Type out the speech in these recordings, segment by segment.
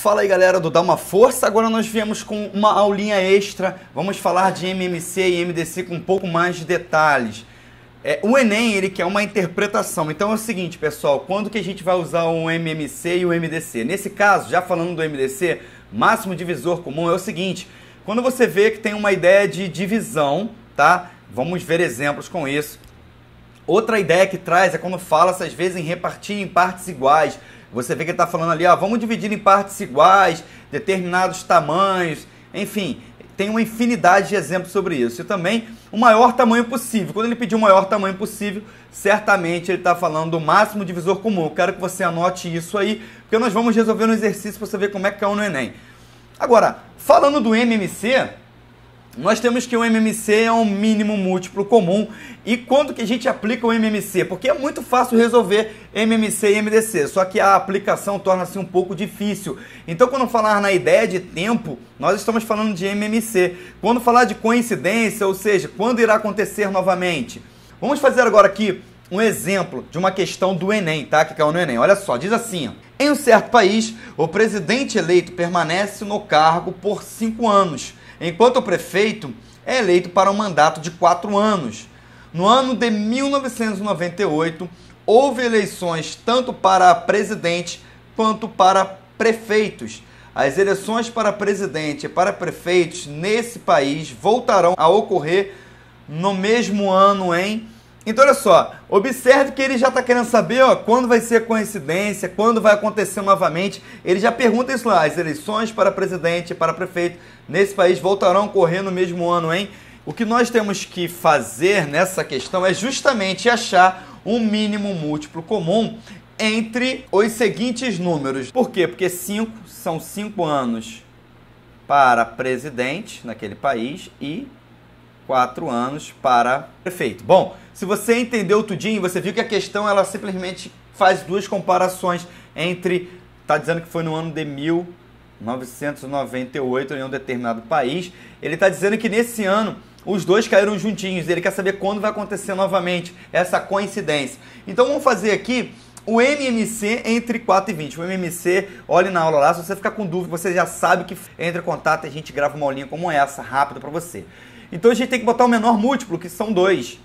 Fala aí galera do Dá Uma Força, agora nós viemos com uma aulinha extra, vamos falar de MMC e MDC com um pouco mais de detalhes. É, o Enem, ele quer uma interpretação, então é o seguinte pessoal, quando que a gente vai usar o MMC e o MDC? Nesse caso, já falando do MDC, máximo divisor comum é o seguinte, quando você vê que tem uma ideia de divisão, tá? Vamos ver exemplos com isso. Outra ideia que traz é quando fala-se às vezes em repartir em partes iguais, você vê que ele está falando ali, ó, vamos dividir em partes iguais, determinados tamanhos, enfim, tem uma infinidade de exemplos sobre isso. E também o maior tamanho possível. Quando ele pediu o maior tamanho possível, certamente ele está falando do máximo divisor comum. Eu quero que você anote isso aí, porque nós vamos resolver um exercício para você ver como é que caiu é no Enem. Agora, falando do MMC, nós temos que o MMC é um mínimo múltiplo comum. E quando que a gente aplica o MMC? Porque é muito fácil resolver MMC e MDC, só que a aplicação torna-se um pouco difícil. Então, quando falar na ideia de tempo, nós estamos falando de MMC. Quando falar de coincidência, ou seja, quando irá acontecer novamente. Vamos fazer agora aqui um exemplo de uma questão do Enem, tá? Que caiu no Enem. Olha só, diz assim: ó. em um certo país, o presidente eleito permanece no cargo por cinco anos enquanto o prefeito é eleito para um mandato de quatro anos. No ano de 1998, houve eleições tanto para presidente quanto para prefeitos. As eleições para presidente e para prefeitos nesse país voltarão a ocorrer no mesmo ano em então, olha só, observe que ele já está querendo saber ó, quando vai ser a coincidência, quando vai acontecer novamente. Ele já pergunta isso lá: as eleições para presidente e para prefeito nesse país voltarão a ocorrer no mesmo ano, hein? O que nós temos que fazer nessa questão é justamente achar um mínimo múltiplo comum entre os seguintes números. Por quê? Porque 5 são 5 anos para presidente naquele país e quatro anos para prefeito. Bom, se você entendeu tudinho, você viu que a questão ela simplesmente faz duas comparações entre, está dizendo que foi no ano de 1998 em um determinado país, ele está dizendo que nesse ano os dois caíram juntinhos, ele quer saber quando vai acontecer novamente essa coincidência. Então vamos fazer aqui o MMC entre 4 e 20. O MMC, olhe na aula lá, se você ficar com dúvida, você já sabe que entra em contato e a gente grava uma aulinha como essa, rápida para você. Então a gente tem que botar o menor múltiplo, que são 2.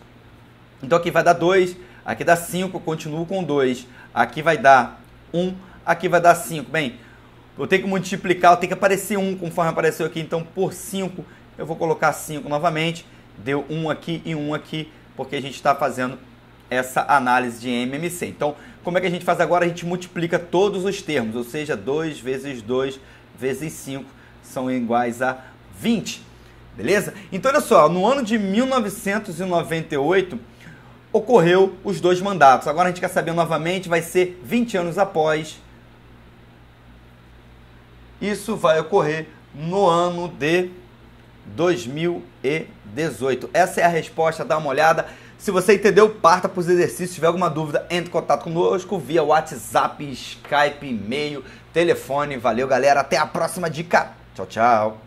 Então aqui vai dar 2, aqui dá 5, continuo com 2. Aqui vai dar 1, um, aqui vai dar 5. Bem, eu tenho que multiplicar, eu tenho que aparecer 1 um, conforme apareceu aqui. Então por 5, eu vou colocar 5 novamente. Deu 1 um aqui e 1 um aqui, porque a gente está fazendo essa análise de MMC. Então, como é que a gente faz agora? A gente multiplica todos os termos, ou seja, 2 vezes 2 vezes 5 são iguais a 20. Beleza? Então, olha só, no ano de 1998 ocorreu os dois mandatos. Agora a gente quer saber novamente, vai ser 20 anos após. Isso vai ocorrer no ano de 2018. Essa é a resposta, dá uma olhada. Se você entendeu, parta para os exercícios. Se tiver alguma dúvida, entre em contato conosco via WhatsApp, Skype, e-mail, telefone. Valeu, galera. Até a próxima dica. Tchau, tchau.